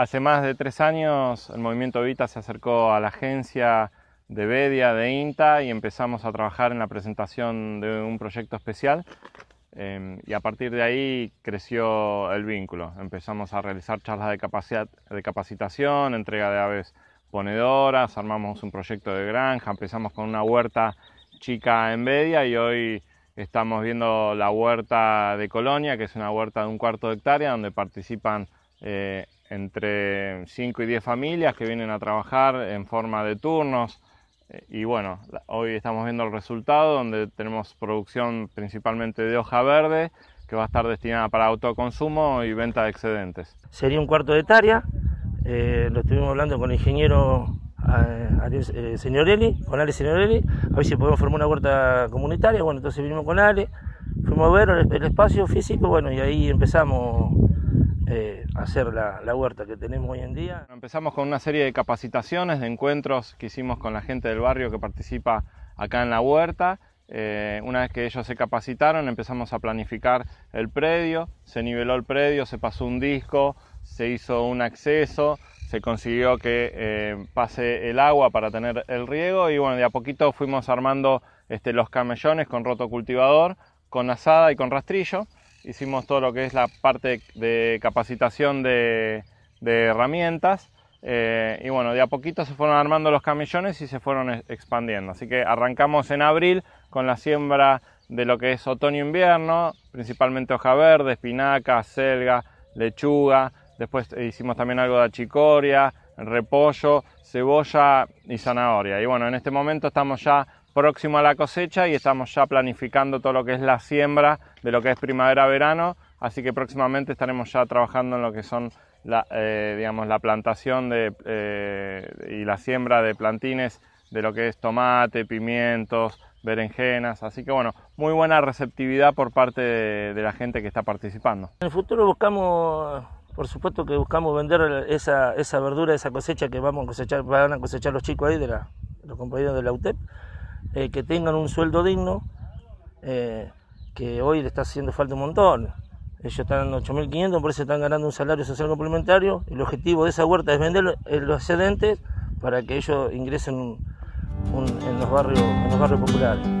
Hace más de tres años el movimiento Vita se acercó a la agencia de Bedia, de INTA, y empezamos a trabajar en la presentación de un proyecto especial. Em, y a partir de ahí creció el vínculo. Empezamos a realizar charlas de, de capacitación, entrega de aves ponedoras, armamos un proyecto de granja, empezamos con una huerta chica en Bedia y hoy estamos viendo la huerta de Colonia, que es una huerta de un cuarto de hectárea donde participan eh, entre 5 y 10 familias que vienen a trabajar en forma de turnos. Eh, y bueno, hoy estamos viendo el resultado donde tenemos producción principalmente de hoja verde que va a estar destinada para autoconsumo y venta de excedentes. Sería un cuarto de hectárea, eh, lo estuvimos hablando con el ingeniero eh, eh Senorelli, con Ale Signorelli a ver si podemos formar una huerta comunitaria. Bueno, entonces vinimos con Ale, fuimos a ver el, espacio físico, bueno, y ahí empezamos hacer la, huerta que tenemos hoy en día. Empezamos con una serie de capacitaciones, de encuentros que hicimos con la gente del barrio que participa acá en la huerta. Eh, una vez que ellos se capacitaron empezamos a planificar el predio, se niveló el predio, se pasó un disco, se hizo un acceso, se consiguió que eh, pase el agua para tener el riego y bueno, de a poquito fuimos armando este, los camellones con roto cultivador, con asada y con rastrillo hicimos todo lo que es la parte de capacitación de, herramientas. Eh, y bueno, de a poquito se fueron armando los camillones y se fueron expandiendo. Así que arrancamos en abril con la siembra de lo que es otoño-invierno, principalmente hoja verde, espinaca, selga, lechuga. Después hicimos también algo de achicoria, repollo, cebolla y zanahoria. Y bueno, en este momento estamos ya próximo a la cosecha y estamos ya planificando todo lo que es la siembra de lo que es primavera-verano, así que próximamente estaremos ya trabajando en lo que son la, eh, digamos, la plantación de, eh, y la siembra de plantines de lo que es tomate, pimientos, berenjenas, así que bueno, muy buena receptividad por parte de, la gente que está participando. En el futuro buscamos por supuesto que buscamos vender esa, esa verdura, esa cosecha que vamos a cosechar, van a cosechar los chicos ahí de los compañeros de la UTEP. Eh, que tengan un sueldo digno, eh, que hoy le está haciendo falta un montón. Ellos están 8.500, por eso están ganando un salario social complementario. El objetivo de esa huerta es vender los excedentes para que ellos ingresen en, los barrios, en los barrios populares.